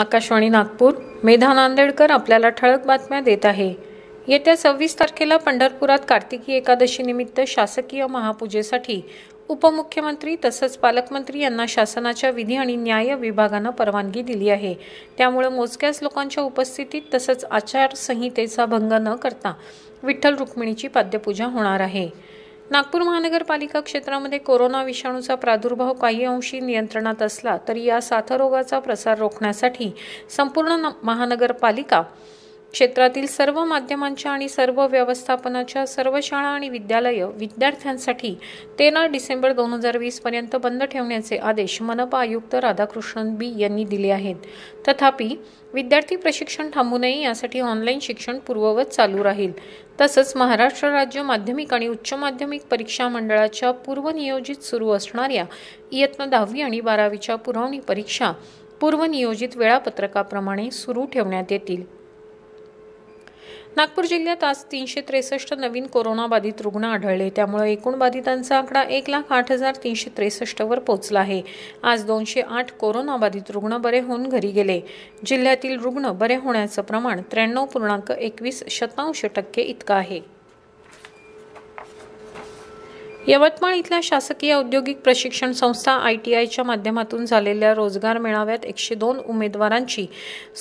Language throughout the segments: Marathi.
आकाशवाणी नागपूर मेधा नांदेडकर आपल्याला ठळक बातम्या देत आहे येत्या सव्वीस तारखेला पंढरपुरात कार्तिकी एकादशीनिमित्त शासकीय महापूजेसाठी उपमुख्यमंत्री तसंच पालकमंत्री यांना शासनाच्या विधी आणि न्याय विभागानं परवानगी दिली आहे त्यामुळे मोजक्याच लोकांच्या उपस्थितीत तसंच आचारसंहितेचा भंग न करता विठ्ठल रुक्मिणीची पाद्यपूजा होणार आहे नागपूर महानगरपालिका क्षेत्रामध्ये कोरोना विषाणूचा प्रादुर्भाव काही अंशी नियंत्रणात असला तरी या साथरोगाचा प्रसार रोखण्यासाठी संपूर्ण महानगरपालिका क्षेत्रातील सर्व माध्यमांच्या आणि सर्व व्यवस्थापनाच्या सर्व शाळा आणि विद्यालयं विद्यार्थ्यांसाठी तेरा डिसेंबर दोन हजार वीसपर्यंत बंद ठेवण्याचे आदेश मनपा आयुक्त राधाकृष्णन बी यांनी दिले आहेत तथापि विद्यार्थी प्रशिक्षण थांबू नये यासाठी ऑनलाईन शिक्षण पूर्ववत चालू राहील तसंच महाराष्ट्र राज्य माध्यमिक आणि उच्च माध्यमिक परीक्षा मंडळाच्या पूर्वनियोजित सुरू असणाऱ्या इयत्ता दहावी आणि बारावीच्या पुरवणी परीक्षा पूर्वनियोजित वेळापत्रकाप्रमाणे सुरू ठेवण्यात येतील नागपूर जिल्ह्यात आज तीनशे त्रेसष्ट नवीन कोरोनाबाधित रुग्ण आढळले त्यामुळे एकूण बाधितांचा आकडा एक लाख आठ हजार तीनशे त्रेसष्टवर पोहोचला आहे आज दोनशे आठ कोरोनाबाधित रुग्ण बरे होऊन घरी गेले जिल्ह्यातील रुग्ण बरे होण्याचं प्रमाण त्र्याण्णव पूर्णांक एकवीस शतांश टक्के इतकं आहे यवतमाळ इथल्या शासकीय औद्योगिक प्रशिक्षण संस्था आय टी आयच्या माध्यमातून झालेल्या रोजगार मेळाव्यात एकशे दोन उमेदवारांची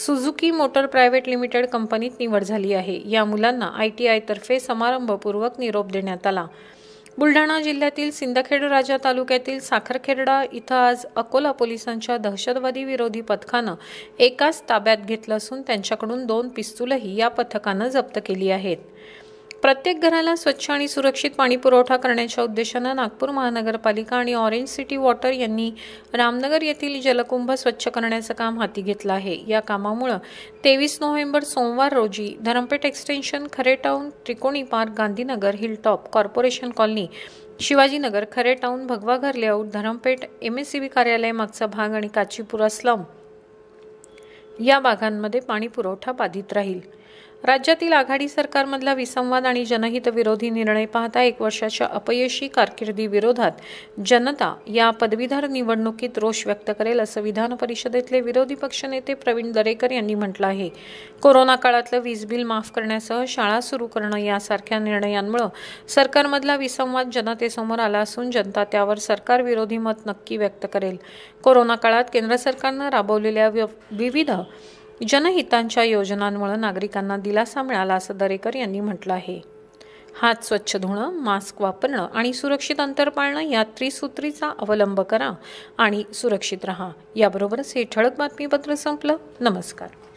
सुझुकी मोटर प्रायव्हेट लिमिटेड कंपनीत निवड झाली आहे या मुलांना आय टी आयतर्फे समारंभपूर्वक निरोप देण्यात आला बुलढाणा जिल्ह्यातील सिंदखेड राजा तालुक्यातील साखरखेरडा इथं आज अकोला पोलिसांच्या दहशतवादी विरोधी पथकानं एकाच ताब्यात घेतलं असून त्यांच्याकडून दोन पिस्तूलही या पथकानं जप्त केली आहेत प्रत्येक घराला स्वच्छ आणि सुरक्षित पाणी पुरवठा करण्याच्या उद्देशानं नागपूर महानगरपालिका आणि ऑरेंज सिटी वॉटर यांनी रामनगर येथील जलकुंभ स्वच्छ करण्याचं काम हाती घेतलं आहे या कामामुळं तेवीस नोव्हेंबर सोमवार रोजी Dharampeth extension Khare Trikoni park Gandhinagar hilltop corporation colony Shivajinagar Khare town Bhagwaghar layout Dharampeth M S C B कार्यालय मागचा भाग आणि काचीपुरा स्लम या भागांमध्ये पाणी पुरवठा बाधित राहील राज्यातील आघाडी सरकारमधला विसंवाद आणि जनहित विरोधी निर्णय पाहता एक वर्षाच्या अपयशी विरोधात जनता या पदवीधर निवडणुकीत रोष व्यक्त करेल असं विधान परिषदेतले विरोधी पक्षनेते प्रवीण दरेकर यांनी म्हटलं आहे कोरोना काळातलं वीज बिल माफ करण्यासह शाळा सुरू करणं यासारख्या निर्णयांमुळे सरकारमधला विसंवाद जनतेसमोर आला असून जनता त्यावर सरकारविरोधी मत नक्की व्यक्त करेल कोरोना काळात केंद्र सरकारनं राबवलेल्या विविध जनहितांच्या योजनांमुळे नागरिकांना दिलासा मिळाला असं दरेकर यांनी म्हटलं आहे हात स्वच्छ धुणं मास्क वापरणं आणि सुरक्षित अंतर पाळणं या त्रिसूत्रीचा अवलंब करा आणि सुरक्षित रहा याबरोबरच हे ठळक बातमीपत्र संपलं नमस्कार